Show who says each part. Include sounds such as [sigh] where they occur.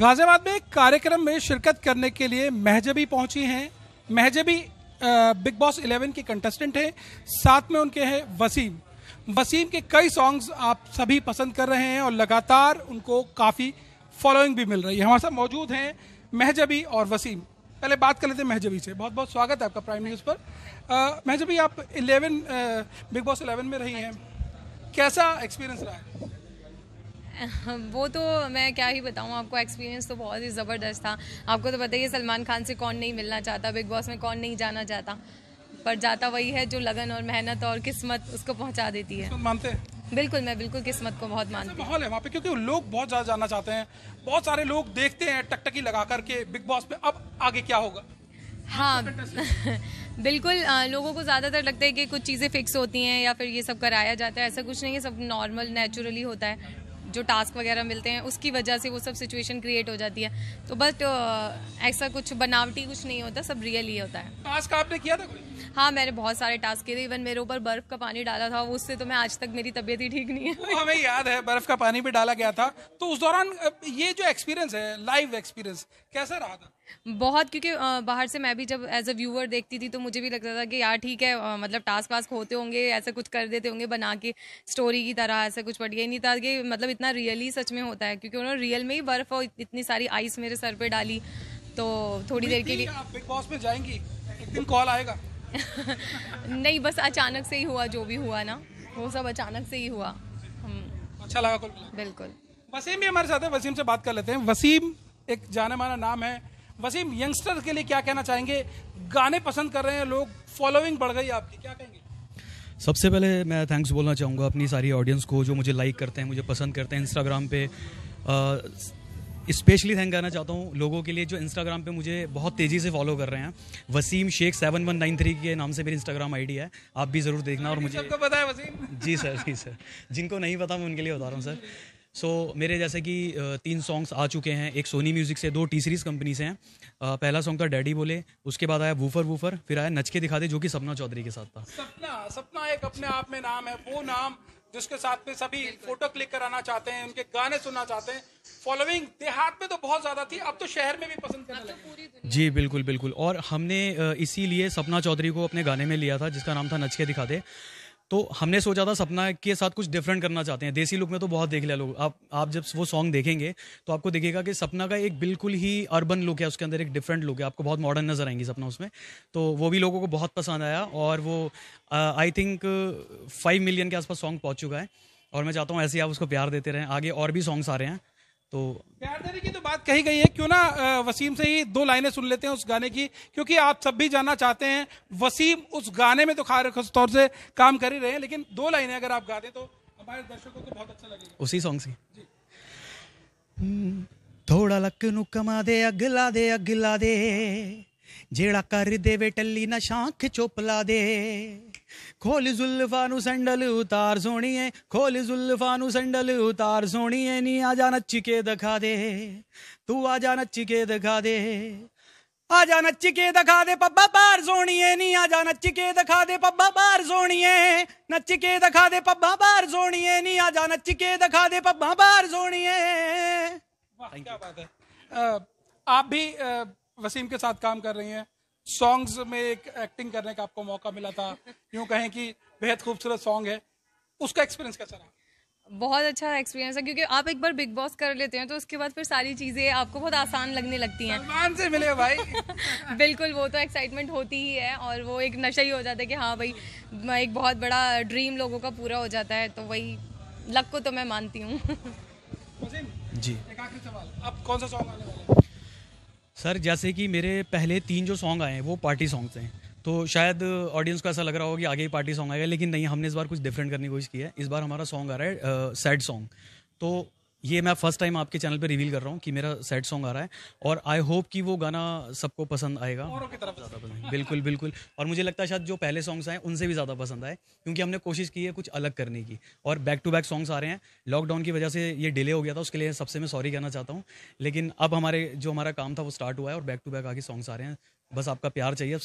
Speaker 1: गाजियाबाद में एक कार्यक्रम में शिरकत करने के लिए महजबी पहुंची हैं महजबी बिग बॉस 11 के कंटेस्टेंट हैं साथ में उनके हैं वसीम वसीम के कई सॉन्ग्स आप सभी पसंद कर रहे हैं और लगातार उनको काफ़ी फॉलोइंग भी मिल रही है हमारे साथ मौजूद हैं महजबी और वसीम पहले बात कर लेते हैं महजबी से बहुत बहुत स्वागत है आपका प्राइम न्यूज़ पर महजबी आप 11 बिग बॉस 11 में रही हैं कैसा एक्सपीरियंस रहा है
Speaker 2: [laughs] वो तो मैं क्या ही बताऊँ आपको एक्सपीरियंस तो बहुत ही ज़बरदस्त था आपको तो पता सलमान खान से कौन नहीं मिलना चाहता बिग बॉस में कौन नहीं जाना चाहता पर जाता वही है जो लगन और मेहनत और किस्मत उसको पहुँचा देती है मानते हैं बिल्कुल मैं बिल्कुल किस्मत को बहुत मानती
Speaker 1: माहौल है वहाँ पे क्योंकि लोग बहुत ज़्यादा जानना चाहते हैं बहुत सारे लोग देखते हैं टकटकी लगा करके बिग बॉस में अब आगे क्या होगा
Speaker 2: हाँ [laughs] बिल्कुल आ, लोगों को ज़्यादातर लगता है कि कुछ चीज़ें फिक्स होती हैं या फिर ये सब कराया जाता है ऐसा कुछ नहीं है सब नॉर्मल नेचुरली होता है जो टास्क वगैरह मिलते हैं उसकी वजह से वो सब सिचुएशन क्रिएट हो जाती है तो बट ऐसा कुछ बनावटी कुछ नहीं होता सब रियल ही होता है टास्क आपने किया था कोई हाँ मैंने बहुत सारे टास्क किए थे इवन मेरे ऊपर बर्फ का पानी डाला था उससे तो मैं आज तक मेरी तबीयत ही ठीक नहीं है हमें
Speaker 1: याद है बर्फ का पानी भी डाला गया था तो उस दौरान ये जो एक्सपीरियंस है लाइव एक्सपीरियंस कैसा
Speaker 2: रहा था बहुत क्योंकि बाहर से मैं भी जब एज अ व्यूअर देखती थी तो मुझे भी लगता था कि यार ठीक है मतलब टास्क वास्क होते होंगे ऐसा कुछ कर देते होंगे बना के स्टोरी की तरह ऐसा कुछ बढ़िया ही नहीं था कि मतलब इतना रियली सच में होता है क्योंकि उन्होंने रियल में ही बर्फ और इतनी सारी आइस मेरे सर पे डाली तो थोड़ी देर के लिए
Speaker 1: बिग बॉस में जाएंगी एक दिन कॉल आएगा
Speaker 2: [laughs] नहीं बस अचानक से ही हुआ जो भी हुआ ना वो सब अचानक से ही हुआ अच्छा लगा बिल्कुल
Speaker 1: वसीम भी हमारे साथ है वसीम से बात कर लेते हैं वसीम एक जाने माना नाम है वसीम यंगस्टर के लिए क्या कहना चाहेंगे गाने पसंद कर रहे हैं लोग फॉलोइंग बढ़ गई आपकी क्या कहेंगे
Speaker 3: सबसे पहले मैं थैंक्स बोलना चाहूँगा अपनी सारी ऑडियंस को जो मुझे लाइक करते हैं मुझे पसंद करते हैं इंस्टाग्राम पे स्पेशली थैंक कहना चाहता हूँ लोगों के लिए जो इंस्टाग्राम पे मुझे बहुत तेज़ी से फॉलो कर रहे हैं Wasim Shaikh seven one nine three के नाम से मेरी इंस्टाग्राम आईडी है आप भी ज़रूर देखना और मुझे पता है वसीम जी सर जी सर जिनको नहीं पता मैं उनके लिए बता रहा हूँ सर सो so, मेरे जैसे कि तीन सॉन्ग्स आ चुके हैं एक सोनी म्यूज़िक से दो टी सीरीज़ कंपनी से हैं पहला सॉन्ग था डैडी बोले उसके बाद आया वूफर वूफर फिर आया नच के दिखा दे जो कि सपना चौधरी के साथ था
Speaker 1: सपना सपना एक अपने आप में नाम है वो नाम जिसके साथ में सभी फोटो क्लिक कराना चाहते हैं उनके गाने सुनना चाहते हैं फॉलोइंग देहात में तो बहुत ज्यादा थी अब तो शहर में भी पसंद करने तो लगे
Speaker 3: तो जी बिल्कुल बिल्कुल और हमने इसीलिए सपना चौधरी को अपने गाने में लिया था जिसका नाम था नच के दिखा दे तो हमने सोचा था सपना के साथ कुछ डिफरेंट करना चाहते हैं देसी लुक में तो बहुत देख लिया लोग आप आप जब वो सॉन्ग देखेंगे तो आपको दिखेगा कि सपना का एक बिल्कुल ही अर्बन लुक है उसके अंदर एक डिफरेंट लुक है आपको बहुत मॉडर्न नज़र आएंगी सपना उसमें तो वो भी लोगों को बहुत पसंद आया और वो आई थिंक फाइव मिलियन के आसपास सॉन्ग पहुँच चुका है और मैं चाहता हूँ ऐसे ही आप उसको प्यार देते रहें आगे और भी सॉन्ग्स आ रहे हैं तो प्यार
Speaker 1: देने की तो बात कही गई है क्यों ना वसीम से ही दो लाइनें सुन लेते हैं उस गाने की क्योंकि आप सब भी जानना चाहते हैं वसीम उस गाने में तो खास तौर से काम कर ही रहे हैं लेकिन दो लाइनें अगर आप गा दें तो हमारे दर्शकों को बहुत
Speaker 3: अच्छा लगेगा उसी सॉन्ग से हम्म, थोड़ा लक नु कमा दे अगला दे अगला दे जेड़ा कर देवे टली ना शांख चोपला दे खोल जुल्फानू नु संडल उतार सोनिए खोल जुल्फानू नु संडल उतार सोनिए नी आजा नच के दिखा दे तू आजा नच के दिखा दे आजा नच के दिखा दे पब्बा बार सोनिए नी आजा नच के दिखा दे पब्बा बार सोनिए नच के दिखा दे पब्बा बार सोनिए नी आजा नच के दिखा दे पब्बा बार सोनिए
Speaker 1: क्या बात है आप भी वसीम के साथ काम कर रही हैं सॉन्ग्स में एक एक्टिंग करने का आपको मौका मिला था यूँ कहें कि बेहद खूबसूरत सॉन्ग है उसका एक्सपीरियंस कैसा
Speaker 2: रहा बहुत अच्छा एक्सपीरियंस है क्योंकि आप एक बार बिग बॉस कर लेते हैं तो उसके बाद फिर सारी चीज़ें आपको बहुत आसान लगने लगती हैं सलमान से मिले भाई [laughs] बिल्कुल वो तो एक्साइटमेंट होती ही है और वो एक नशा ही हो जाता है कि हाँ भाई एक बहुत बड़ा ड्रीम लोगों का पूरा हो जाता है तो वही लक को तो मैं मानती हूँ [laughs]
Speaker 3: जी
Speaker 1: एक आखिरी सवाल अब कौन सा सॉन्ग आने वाला है
Speaker 3: सर जैसे कि मेरे पहले तीन जो सॉन्ग आए हैं वो पार्टी सॉन्ग्स हैं तो शायद ऑडियंस को ऐसा लग रहा होगा कि आगे ही पार्टी सॉन्ग आएगा लेकिन नहीं हमने इस बार कुछ डिफरेंट करने की कोशिश की है इस बार हमारा सॉन्ग आ रहा है सैड सॉन्ग तो ये मैं फर्स्ट टाइम आपके चैनल पे रिवील कर रहा हूँ कि मेरा सैड सॉन्ग आ रहा है और आई होप कि वो गाना सबको पसंद आएगा औरों की तरफ ज़्यादा पसंद बिल्कुल बिल्कुल और मुझे लगता है शायद जो पहले सॉन्ग्स आए उनसे भी ज़्यादा पसंद आए क्योंकि हमने कोशिश की है कुछ अलग करने की और बैक टू बैक सॉन्ग्स आ रहे हैं लॉकडाउन की वजह से ये डिले हो गया था उसके लिए सबसे मैं सॉरी कहना चाहता हूँ लेकिन अब हमारे जो हमारा काम था वो स्टार्ट हुआ है और बैक टू बैक आगे सॉन्ग्स आ रहे हैं बस आपका प्यार चाहिए